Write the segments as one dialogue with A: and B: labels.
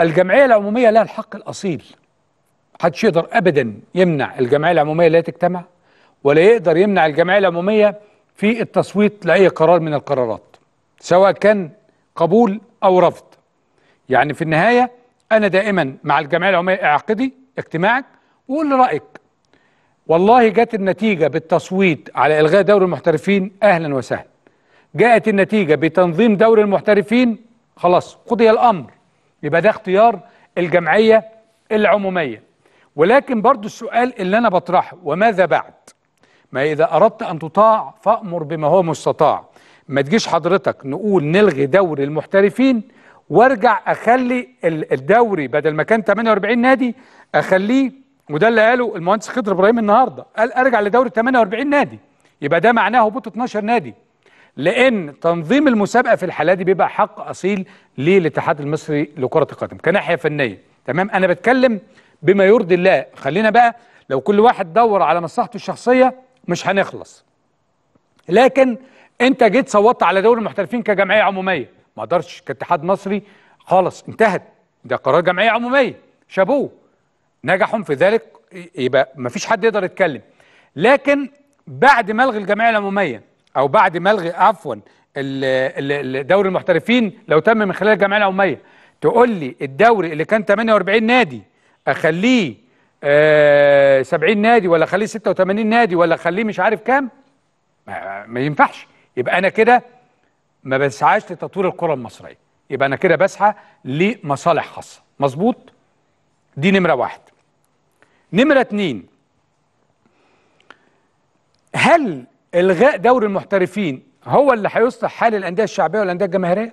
A: الجمعيه العموميه لها الحق الاصيل محدش يقدر ابدا يمنع الجمعيه العموميه لا تجتمع ولا يقدر يمنع الجمعيه العموميه في التصويت لاي قرار من القرارات سواء كان قبول او رفض يعني في النهايه انا دائما مع الجمعيه العموميه اعقدي اجتماعك وقول رايك والله جت النتيجه بالتصويت على الغاء دوري المحترفين اهلا وسهلا جاءت النتيجه بتنظيم دوري المحترفين خلاص قضي الأمر يبقى ده اختيار الجمعية العمومية ولكن برضو السؤال اللي أنا بطرحه وماذا بعد ما إذا أردت أن تطاع فأمر بما هو مستطاع ما تجيش حضرتك نقول نلغي دوري المحترفين وارجع اخلي الدوري بدل ما كان 48 نادي اخليه وده اللي قاله المهندس خضر ابراهيم النهارده قال ارجع لدوري 48 نادي يبقى ده معناه هبوط 12 نادي لان تنظيم المسابقه في الحاله دي بيبقى حق اصيل للاتحاد المصري لكره القدم كناحيه فنيه تمام انا بتكلم بما يرضي الله خلينا بقى لو كل واحد دور على مصلحته الشخصيه مش هنخلص لكن انت جيت صوتت على دوري المحترفين كجمعيه عموميه ما قدرتش كاتحاد مصري خالص انتهت ده قرار جمعيه عموميه شابوه نجحهم في ذلك يبقى ما فيش حد يقدر يتكلم لكن بعد ما الغي الجمعيه العموميه او بعد ما الغي عفوا دوري المحترفين لو تم من خلال الجمعيه العموميه تقول لي الدوري اللي كان 48 نادي اخليه آه 70 نادي ولا اخليه 86 نادي ولا اخليه مش عارف كام ما, ما ينفعش يبقى انا كده ما بسعاش لتطوير الكره المصريه يبقى انا كده بسعى لمصالح خاصه مظبوط دي نمره واحد نمره اتنين هل الغاء دوري المحترفين هو اللي هيصلح حال الانديه الشعبيه والانديه الجماهيريه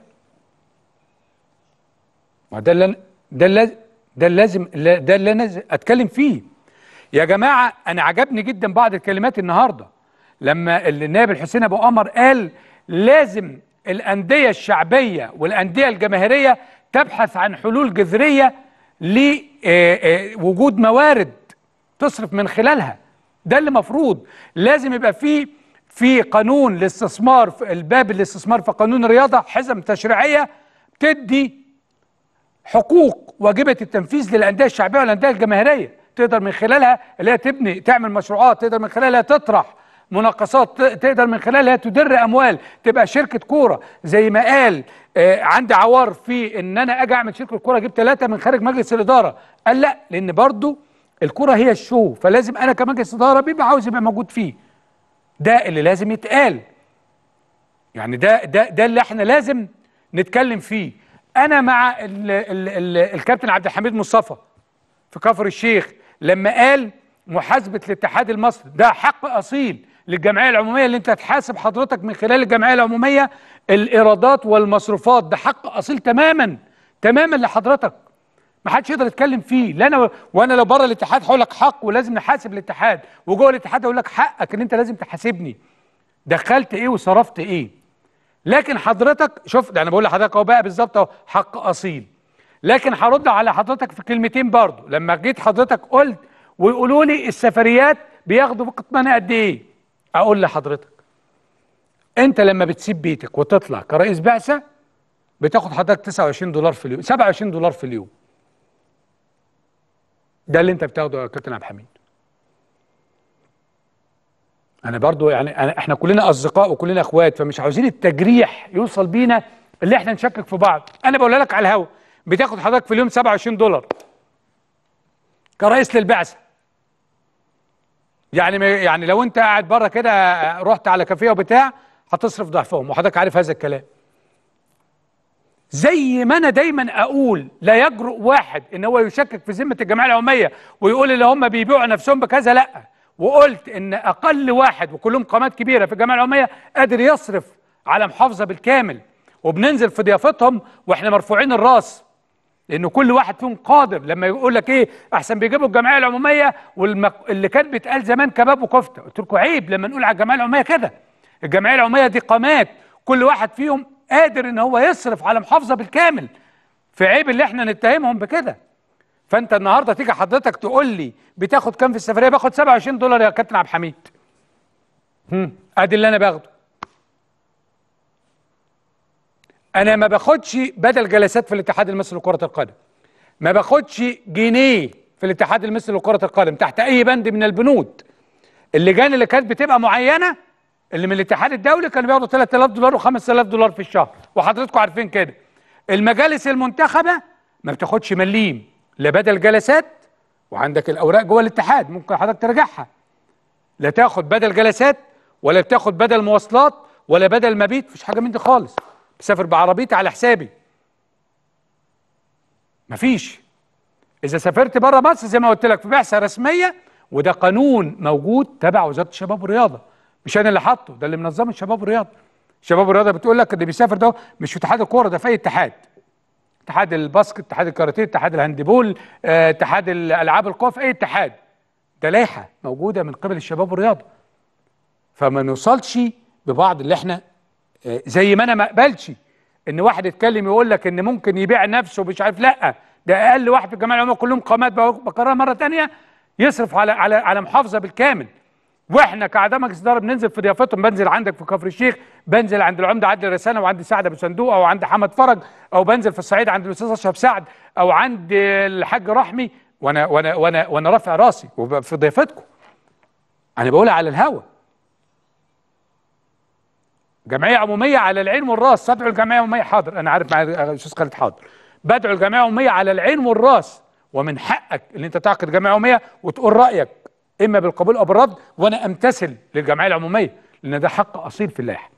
A: ما ده اللي ده اللي ده لازم ده اللي انا اتكلم فيه يا جماعه انا عجبني جدا بعض الكلمات النهارده لما النائب الحسين ابو قمر قال لازم الانديه الشعبيه والانديه الجماهيريه تبحث عن حلول جذريه لوجود آه، آه، موارد تصرف من خلالها ده اللي مفروض لازم يبقى فيه في قانون الاستثمار في الباب الاستثمار في قانون الرياضه حزم تشريعيه بتدي حقوق واجبه التنفيذ للانديه الشعبيه والانديه الجماهيريه تقدر من خلالها اللي هي تبني تعمل مشروعات تقدر من خلالها تطرح مناقصات تقدر من خلالها تدر اموال تبقى شركه كوره زي ما قال آه عندي عوار في ان انا اجي اعمل شركه كوره اجيب ثلاثه من خارج مجلس الاداره قال لا لان برضو الكوره هي الشو فلازم انا كمجلس اداره بيبقى عاوز يبقى موجود فيه ده اللي لازم يتقال يعني ده ده ده اللي احنا لازم نتكلم فيه انا مع الـ الـ الـ الكابتن عبد الحميد مصطفى في كفر الشيخ لما قال محاسبه الاتحاد المصري ده حق اصيل للجمعيه العموميه اللي انت تحاسب حضرتك من خلال الجمعيه العموميه الايرادات والمصروفات ده حق اصيل تماما تماما لحضرتك ما حدش يقدر يتكلم فيه لا انا وانا لو بره الاتحاد هقول لك حق ولازم نحاسب الاتحاد وجوه الاتحاد هقول لك حقك ان انت لازم تحاسبني دخلت ايه وصرفت ايه لكن حضرتك شوف ده انا بقول لحضرتك اهو بقى بالظبط اهو حق اصيل لكن هرد على حضرتك في كلمتين برضه لما جيت حضرتك قلت ويقولوا لي السفريات بياخدوا في قطمانه قد ايه اقول لحضرتك انت لما بتسيب بيتك وتطلع كرئيس بعثه بتاخد حضرتك 29 دولار في اليوم 27 دولار في اليوم ده اللي انت بتاخده يا كابتن عبد الحميد انا برضو يعني أنا احنا كلنا اصدقاء وكلنا اخوات فمش عاوزين التجريح يوصل بينا اللي احنا نشكك في بعض انا بقول لك على الهوا بتاخد حضرتك في اليوم 27 دولار كرئيس للبعثه يعني يعني لو انت قاعد بره كده رحت على كافيه وبتاع هتصرف ضعفهم وحضرتك عارف هذا الكلام زي ما انا دايما اقول لا يجرؤ واحد ان هو يشكك في ذمه الجمعيه العموميه ويقول اللي هم بيبيعوا نفسهم بكذا لا وقلت ان اقل واحد وكلهم قامات كبيره في الجمعيه العموميه قادر يصرف على محافظه بالكامل وبننزل في ضيافتهم واحنا مرفوعين الراس لان كل واحد فيهم قادر لما يقول لك ايه احسن بيجيبوا الجمعيه العموميه والمك... كانت كان بيتقال زمان كباب وكفته قلت لكم عيب لما نقول على الجمعيه العموميه كده الجمعيه العموميه دي قامات كل واحد فيهم قادر ان هو يصرف على محافظه بالكامل في عيب اللي احنا نتهمهم بكده فانت النهارده تيجي حضرتك تقول لي بتاخد كام في السفريه باخد 27 دولار يا كابتن عبد الحميد ادي اللي انا باخده انا ما باخدش بدل جلسات في الاتحاد المصري لكره القدم ما باخدش جنيه في الاتحاد المصري لكره القدم تحت اي بند من البنود اللجان اللي كانت بتبقى معينه اللي من الاتحاد الدولي كانوا بياخدوا 3000 دولار و5000 دولار في الشهر وحضراتكم عارفين كده المجالس المنتخبه ما بتاخدش مليم لا بدل جلسات وعندك الاوراق جوه الاتحاد ممكن حضرتك ترجعها لا تاخد بدل جلسات ولا بتاخد بدل مواصلات ولا بدل مبيت مفيش حاجه من دي خالص بسافر بعربيتي على حسابي مفيش اذا سافرت بره مصر زي ما قلت لك في بعثه رسميه وده قانون موجود تبع وزاره الشباب والرياضه مش انا اللي حاطه ده اللي منظمه شباب الرياضه شباب الرياضه بتقول لك اللي بيسافر ده مش في اتحاد الكوره ده في اي اتحاد اتحاد الباسكت اتحاد الكاراتيه اتحاد الهاندبول آه، اتحاد الالعاب القوى في اي اتحاد ده لائحه موجوده من قبل الشباب الرياضه فما نوصلش ببعض اللي احنا آه، زي ما انا ما اقبلش ان واحد يتكلم يقول لك ان ممكن يبيع نفسه مش عارف لا ده اقل واحد في الجماعه كلهم قامات بكررها مره ثانيه يصرف على على على محافظه بالكامل واحنا كعدم مجلس اداره بننزل في ضيافتهم بنزل عندك في كفر الشيخ بنزل عند العمده عادل رسانه وعند سعد ابو صندوق او عند حمد فرج او بنزل في الصعيد عند الاستاذ اشرف سعد او عند الحاج رحمي وانا وانا وانا وانا رافع راسي في ضيافتكم انا بقولها على الهوا جمعيه عموميه على العين والراس ادعو الجمعيه العموميه حاضر انا عارف معايا الاستاذ خالد حاضر بدعو الجمعيه العموميه على العين والراس ومن حقك ان انت تعقد جمعيه عموميه وتقول رايك اما بالقبول او بالرد وانا امتثل للجمعيه العموميه لان ده حق اصيل في اللائحه